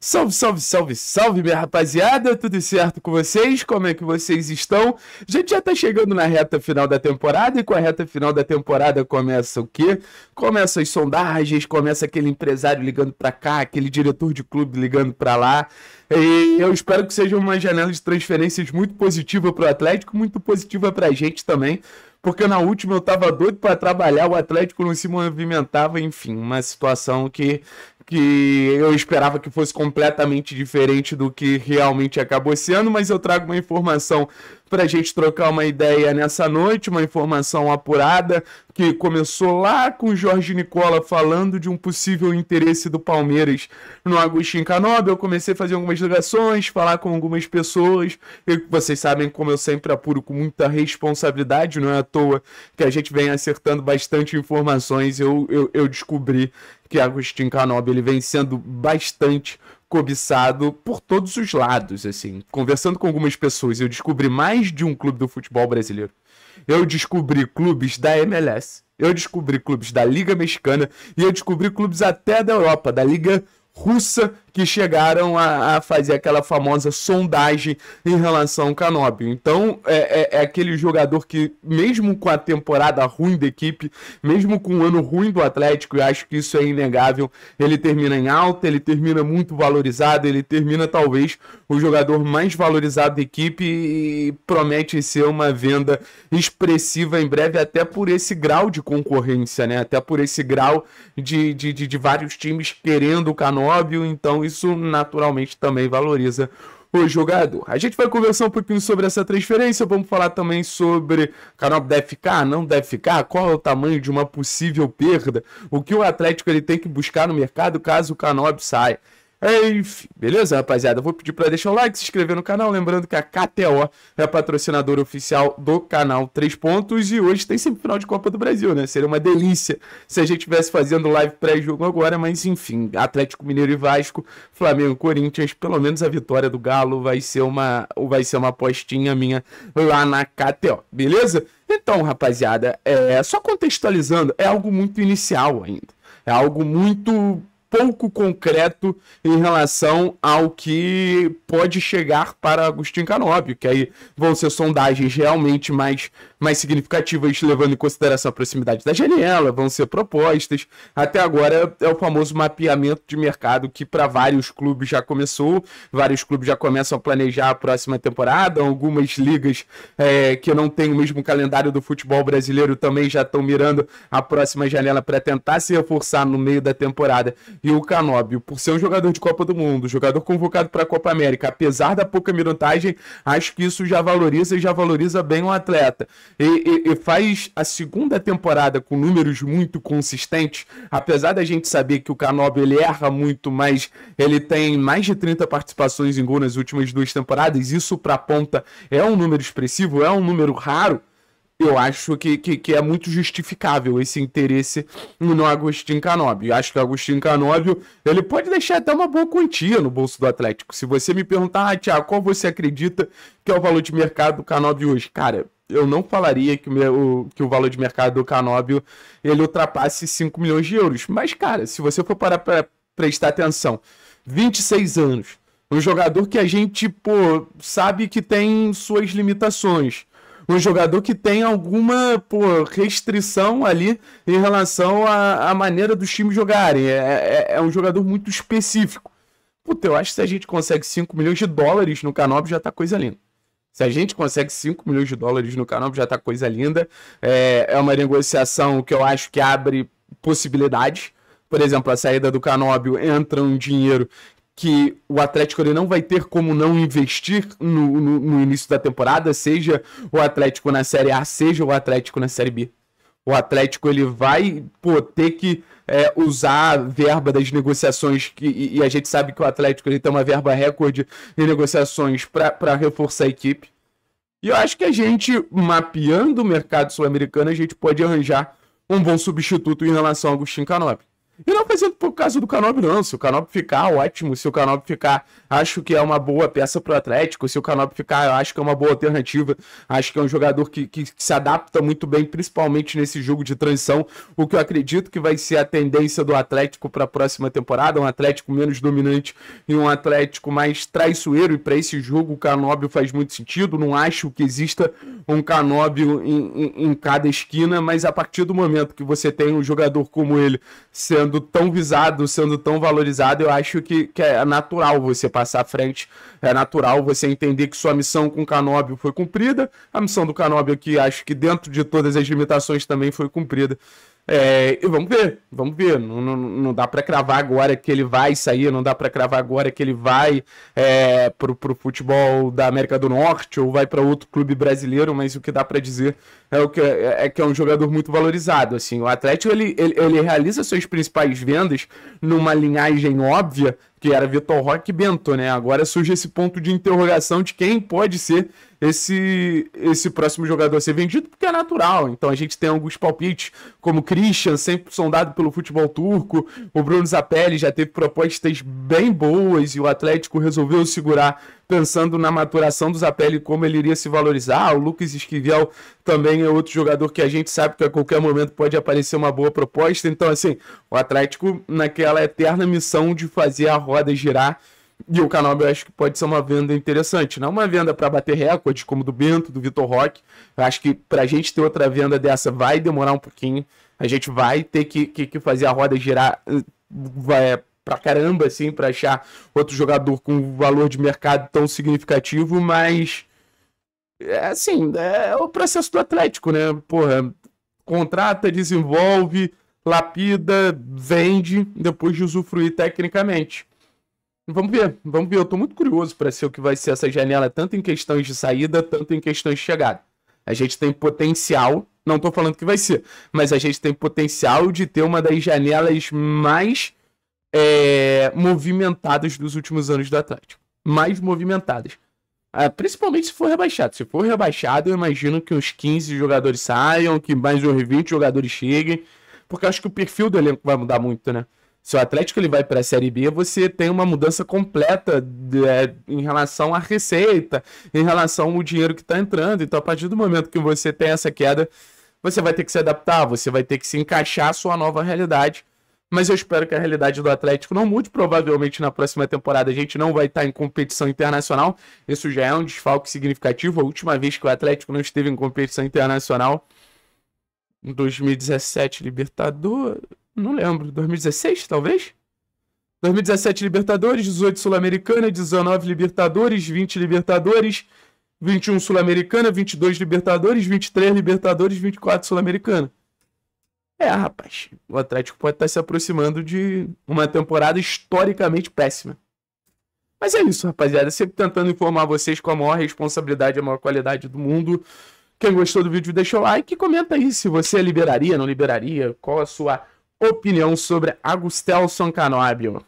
Salve, salve, salve, salve, minha rapaziada, tudo certo com vocês? Como é que vocês estão? A gente já tá chegando na reta final da temporada e com a reta final da temporada começa o quê? Começa as sondagens, começa aquele empresário ligando pra cá, aquele diretor de clube ligando pra lá. E eu espero que seja uma janela de transferências muito positiva pro Atlético, muito positiva pra gente também, porque na última eu tava doido para trabalhar, o Atlético não se movimentava, enfim, uma situação que que eu esperava que fosse completamente diferente do que realmente acabou sendo, mas eu trago uma informação para a gente trocar uma ideia nessa noite, uma informação apurada que começou lá com o Jorge Nicola falando de um possível interesse do Palmeiras no Agostinho Canobi. Eu comecei a fazer algumas ligações, falar com algumas pessoas. E vocês sabem como eu sempre apuro com muita responsabilidade, não é à toa que a gente vem acertando bastante informações. Eu, eu, eu descobri que Agostinho Canobi ele vem sendo bastante cobiçado por todos os lados, assim. Conversando com algumas pessoas, eu descobri mais de um clube do futebol brasileiro. Eu descobri clubes da MLS, eu descobri clubes da Liga Mexicana e eu descobri clubes até da Europa, da Liga Russa que chegaram a, a fazer aquela famosa sondagem em relação ao Canobbio. Então, é, é, é, aquele jogador que, mesmo com a temporada ruim da equipe, mesmo com o ano ruim do Atlético, e acho que isso é inegável, ele termina em alta, ele termina muito valorizado, ele termina talvez o jogador mais valorizado da equipe e promete ser uma venda expressiva em breve, até por esse grau de concorrência, né? Até por esse grau de, de, de, de vários times querendo o Canobbio. então então isso naturalmente também valoriza o jogador. A gente vai conversar um pouquinho sobre essa transferência, vamos falar também sobre Canal deve ficar, não deve ficar, qual é o tamanho de uma possível perda, o que o Atlético ele tem que buscar no mercado caso o Canal saia. É, enfim, beleza, rapaziada? vou pedir para deixar o like, se inscrever no canal. Lembrando que a KTO é a patrocinadora oficial do canal Três Pontos. E hoje tem sempre final de Copa do Brasil, né? Seria uma delícia se a gente estivesse fazendo live pré-jogo agora. Mas enfim, Atlético Mineiro e Vasco, Flamengo e Corinthians. Pelo menos a vitória do Galo vai ser uma, vai ser uma apostinha minha lá na KTO, beleza? Então, rapaziada, é, só contextualizando, é algo muito inicial ainda. É algo muito pouco concreto em relação ao que pode chegar para Agostinho Canóbio, que aí vão ser sondagens realmente mais, mais significativas, levando em consideração a proximidade da janela, vão ser propostas. Até agora é o famoso mapeamento de mercado que para vários clubes já começou, vários clubes já começam a planejar a próxima temporada, algumas ligas é, que não têm o mesmo calendário do futebol brasileiro também já estão mirando a próxima janela para tentar se reforçar no meio da temporada e o Canóbio, por ser um jogador de Copa do Mundo, jogador convocado para a Copa América, apesar da pouca minutagem, acho que isso já valoriza e já valoriza bem o atleta. E, e, e faz a segunda temporada com números muito consistentes, apesar da gente saber que o Canóbio ele erra muito, mas ele tem mais de 30 participações em gol nas últimas duas temporadas. Isso para ponta é um número expressivo, é um número raro eu acho que, que, que, é muito justificável esse interesse no Agostinho Canóbio. Eu acho que o Agostinho Canóbio, ele pode deixar até uma boa quantia no bolso do Atlético. Se você me perguntar, ah, Tiago, qual você acredita que é o valor de mercado do Canóbio hoje? Cara, eu não falaria que o, meu, que o valor de mercado do Canóbio, ele ultrapasse 5 milhões de euros. Mas, cara, se você for parar para prestar atenção, 26 anos, um jogador que a gente, pô, sabe que tem suas limitações, um jogador que tem alguma pô, restrição ali em relação à, à maneira dos times jogarem. É, é, é, um jogador muito específico. Puta, eu acho que se a gente consegue 5 milhões de dólares no Canopy já tá coisa linda. Se a gente consegue 5 milhões de dólares no Canopy já tá coisa linda. É, é uma negociação que eu acho que abre possibilidades por exemplo, a saída do Canóbio entra um dinheiro que o Atlético ele não vai ter como não investir no, no, no, início da temporada, seja o Atlético na Série A, seja o Atlético na Série B. O Atlético ele vai pô, ter que é, usar a verba das negociações, que, e, e, a gente sabe que o Atlético ele tem uma verba recorde em negociações para reforçar a equipe. E eu acho que a gente, mapeando o mercado sul-americano, a gente pode arranjar um bom substituto em relação ao Agostinho Canopy. E não fazendo por causa do Canobio, não. Se o Canobio ficar, ótimo. Se o Canobio ficar, acho que é uma boa peça para o Atlético. Se o Canobio ficar, acho que é uma boa alternativa. Acho que é um jogador que, que, se adapta muito bem, principalmente nesse jogo de transição. O que eu acredito que vai ser a tendência do Atlético para a próxima temporada. Um Atlético menos dominante e um Atlético mais traiçoeiro. E para esse jogo, o Canobio faz muito sentido. Não acho que exista um Canobio em, em, em cada esquina, mas a partir do momento que você tem um jogador como ele sendo sendo tão visado, sendo tão valorizado, eu acho que, que é natural você passar à frente, é natural você entender que sua missão com o Canóbio foi cumprida, a missão do Canóbio aqui acho que dentro de todas as limitações também foi cumprida. É, e vamos ver, vamos ver. Não, não, não dá para cravar agora que ele vai sair, não dá para cravar agora que ele vai é, pro, pro futebol da América do Norte ou vai para outro clube brasileiro, mas o que dá para dizer é, o que, é, é, que é um jogador muito valorizado. Assim, o Atlético ele, ele, ele realiza suas principais vendas numa linhagem óbvia que era Vitor Roque e Bento, né? Agora surge esse ponto de interrogação de quem pode ser esse, esse próximo jogador a ser vendido, porque é natural. Então a gente tem alguns palpites, como Christian, sempre sondado pelo futebol turco, o Bruno Zapelli já teve propostas bem boas e o Atlético resolveu segurar pensando na maturação do Zapelli, como ele iria se valorizar. Ah, o Lucas Esquivel também é outro jogador que a gente sabe que a qualquer momento pode aparecer uma boa proposta. Então, assim, o Atlético naquela eterna missão de fazer a roda girar. E o Canobio eu acho que pode ser uma venda interessante. Não uma venda para bater recordes, como do Bento, do Vitor Roque. Eu acho que para a gente ter outra venda dessa vai demorar um pouquinho. A gente vai ter que, que, que fazer a roda girar eh, vai, pra caramba, assim, pra achar outro jogador com valor de mercado tão significativo, mas. É assim, é o processo do Atlético, né? Porra, contrata, desenvolve, lapida, vende, depois de usufruir tecnicamente. Vamos ver, vamos ver. Eu tô muito curioso para ser o que vai ser essa janela, tanto em questões de saída, tanto em questões de chegada. A gente tem potencial, não tô falando que vai ser, mas a gente tem potencial de ter uma das janelas mais é, movimentadas dos últimos anos do Atlético. Mais movimentadas. Ah, principalmente se for rebaixado. Se for rebaixado, eu imagino que uns 15 jogadores saiam, que mais uns 20 jogadores cheguem. Porque eu acho que o perfil do elenco vai mudar muito, né? Se o Atlético ele vai para a Série B, você tem uma mudança completa de, é, em relação à receita, em relação ao dinheiro que está entrando. Então, a partir do momento que você tem essa queda, você vai ter que se adaptar, você vai ter que se encaixar à sua nova realidade mas eu espero que a realidade do Atlético não mude. Provavelmente na próxima temporada a gente não vai estar em competição internacional. Isso já é um desfalque significativo. A última vez que o Atlético não esteve em competição internacional, em 2017, Libertadores. Não lembro, 2016 talvez? 2017 Libertadores, 18 Sul-Americana, 19 Libertadores, 20 Libertadores, 21 Sul-Americana, 22 Libertadores, 23 Libertadores, 24 Sul-Americana. É, rapaz, o Atlético pode estar tá se aproximando de uma temporada historicamente péssima. Mas é isso, rapaziada. Sempre tentando informar vocês com a maior responsabilidade e a maior qualidade do mundo. Quem gostou do vídeo, deixa o like e comenta aí se você liberaria, não liberaria, qual a sua opinião sobre Agustelson Canóbio.